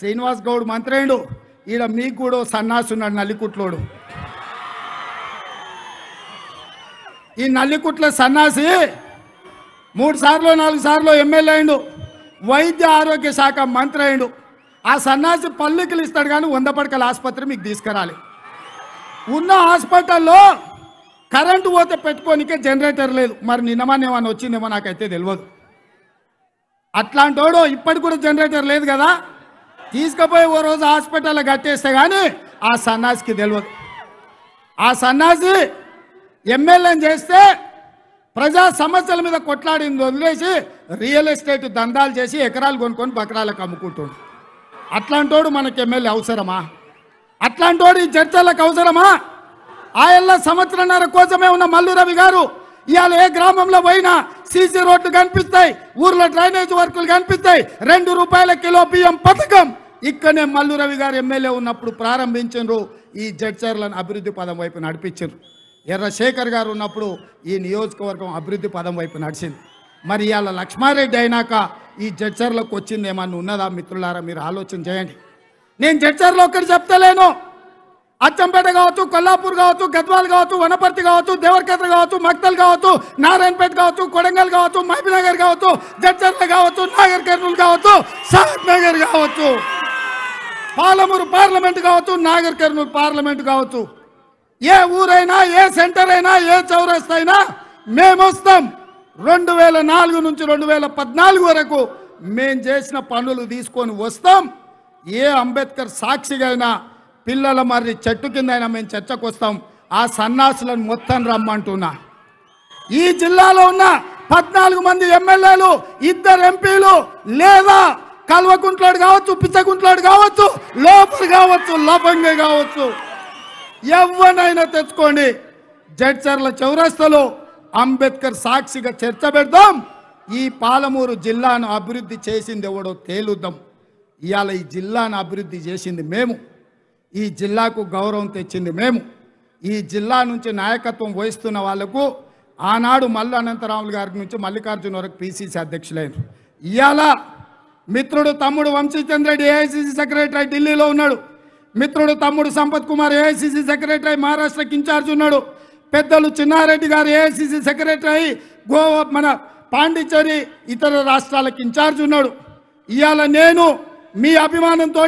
శ్రీనివాస్ గౌడ్ మంత్రేయుడు ఈడ మీకు కూడా సన్నాసి ఉన్నాడు నల్లికుట్లోడు ఈ నల్లికుట్ల సన్నాసి మూడు సార్లు నాలుగు సార్లు ఎమ్మెల్యే అయిండు వైద్య ఆరోగ్య శాఖ మంత్రి అయిండు ఆ సన్నాసి పల్లికలు ఇస్తాడు కానీ వంద పడకల ఆసుపత్రి మీకు తీసుకురాలి ఉన్న హాస్పిటల్లో కరెంటు పోతే పెట్టుకోనికే జనరేటర్ లేదు మరి నిన్నమానేమని వచ్చిందేమో నాకైతే తెలియదు అట్లాంటి వాడు ఇప్పటికి కూడా జనరేటర్ లేదు కదా తీసుకుపోయి ఓ రోజు హాస్పిటల్లో కట్టేస్తే కానీ ఆ సన్నాసికి తెలియదు ఆ సన్నాసి ఎమ్మెల్యేని చేస్తే ప్రజా సమస్యల మీద కొట్లాడింది వదిలేసి రియల్ ఎస్టేట్ దందాలు చేసి ఎకరాలు కొనుక్కొని బకరాలకు అమ్ముకుంటుండు అట్లాంటోడు మనకి ఎమ్మెల్యే అవసరమా అట్లాంటోడు ఈ చర్చలకు అవసరమా ఆయన ఎల్ల సంవత్సరన్నర కోసమే ఉన్న మల్లు రవి గారు ఇవాళ ఏ గ్రామంలో పోయినా సిసి రోడ్లు కనిపిస్తాయి ఊర్లో డ్రైనేజ్ వర్కులు కనిపిస్తాయి రెండు రూపాయల కిలో బియ్యం పథకం ఇక్కడనే మల్లు రవి గారు ఎమ్మెల్యే ఉన్నప్పుడు ప్రారంభించారు ఈ జడ్చర్లను అభివృద్ధి పదం వైపు నడిపించారు ఎర్రశేఖర్ గారు ఉన్నప్పుడు ఈ నియోజకవర్గం అభివృద్ధి పదం వైపు నడిచింది మరి ఇవాళ లక్ష్మారెడ్డి అయినాక ఈ జడ్చర్లకు వచ్చింది ఏమన్నా ఉన్నదా మిత్రులారా మీరు ఆలోచన చేయండి నేను జడ్చర్లో ఒకటి చెప్తలేను అచ్చంపేట కావచ్చు కొల్లాపూర్ కావచ్చు గద్వాల్ కావచ్చు వనపర్తి కావచ్చు దేవరకత్ర కావచ్చు మక్తల్ కావచ్చు నారాయణపేట కావచ్చు కొడంగల్ కావచ్చు మహబీనగర్ కావచ్చు జడ్చర్ల కావచ్చు నాగర్ కర్నూలు కావచ్చు సాహెబ్ నగర్ కావచ్చు పాలమూరు పార్లమెంట్ కావచ్చు నాగర్ కర్నూలు పార్లమెంట్ కావచ్చు ఏ ఊరైనా ఏ సెంటర్ అయినా ఏ చౌరస్తా అయినా మేము వస్తాం రెండు వేల నాలుగు నుంచి రెండు వేల పద్నాలుగు వరకు మేము చేసిన పనులు తీసుకొని వస్తాం ఏ అంబేద్కర్ సాక్షిగా అయినా పిల్లల మరి చెట్టు కింద అయినా మేము చర్చకు వస్తాం ఆ సన్నాసులను మొత్తం రమ్మంటున్నా ఈ జిల్లాలో ఉన్న పద్నాలుగు మంది ఎమ్మెల్యేలు ఇద్దరు ఎంపీలు లేదా కల్వకుంట్లాడు కావచ్చు పిచ్చకుంట్లాడు కావచ్చు లోపల కావచ్చు లభంగి కావచ్చు ఎవరినైనా తెచ్చుకోండి జడ్చర్ల చౌరస్తలో అంబేద్కర్ సాక్షిగా చర్చ పెడదాం ఈ పాలమూరు జిల్లాను అభివృద్ధి చేసింది ఎవడో తేలుద్దాం ఇవాళ ఈ జిల్లాను అభివృద్ధి చేసింది మేము ఈ జిల్లాకు గౌరవం తెచ్చింది మేము ఈ జిల్లా నుంచి నాయకత్వం వహిస్తున్న వాళ్లకు ఆనాడు మల్లు అనంతరాములు గారి నుంచి మల్లికార్జున వరకు పిసిసి అధ్యక్షులైనరు ఇవాళ మిత్రుడు తమ్ముడు వంశీచంద్రెడ్డి ఏఐసిసి సెక్రటరీ ఢిల్లీలో ఉన్నాడు మిత్రుడు తమ్ముడు సంపత్ కుమార్ ఏఐసిసి సెక్రటరీ మహారాష్ట్రకి ఇన్ఛార్జ్ ఉన్నాడు పెద్దలు చిన్నారెడ్డి గారు ఏఐసిసి సెక్రటరీ గోవా మన పాండిచ్చేరి ఇతర రాష్ట్రాలకు ఇన్ఛార్జ్ ఉన్నాడు ఇవాళ నేను మీ అభిమానంతో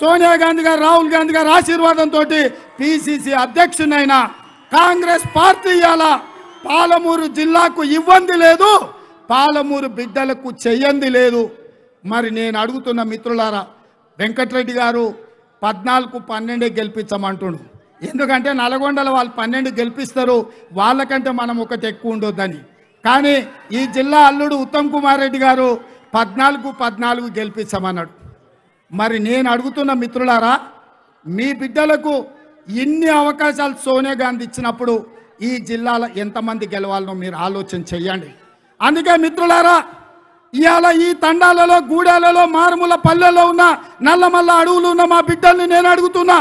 సోనియా గాంధీ గారు రాహుల్ గాంధీ గారు ఆశీర్వాదంతో పిసిసి అధ్యక్షునైన కాంగ్రెస్ పార్టీ ఇవాళ పాలమూరు జిల్లాకు ఇవ్వంది లేదు పాలమూరు బిడ్డలకు చెయ్యంది లేదు మరి నేను అడుగుతున్న మిత్రులారా వెంకటరెడ్డి గారు పద్నాలుగు పన్నెండే గెలిపించమంటుండు ఎందుకంటే నల్గొండలో వాళ్ళు పన్నెండు గెలిపిస్తారు వాళ్ళకంటే మనం ఒకటి ఎక్కువ ఉండొద్దని కానీ ఈ జిల్లా అల్లుడు ఉత్తమ్ కుమార్ రెడ్డి గారు పద్నాలుగు పద్నాలుగు గెలిపించమన్నాడు మరి నేను అడుగుతున్న మిత్రులారా మీ బిడ్డలకు ఇన్ని అవకాశాలు సోనియా గాంధీ ఇచ్చినప్పుడు ఈ జిల్లాలో ఎంతమంది గెలవాలనో మీరు ఆలోచన చేయండి అందుకే మిత్రులారా ఇవాళ ఈ తండాలలో గూడాలలో మారుమూల పల్లెల్లో ఉన్న నల్లమల్ల అడవులు ఉన్న మా బిడ్డల్ని నేను అడుగుతున్నా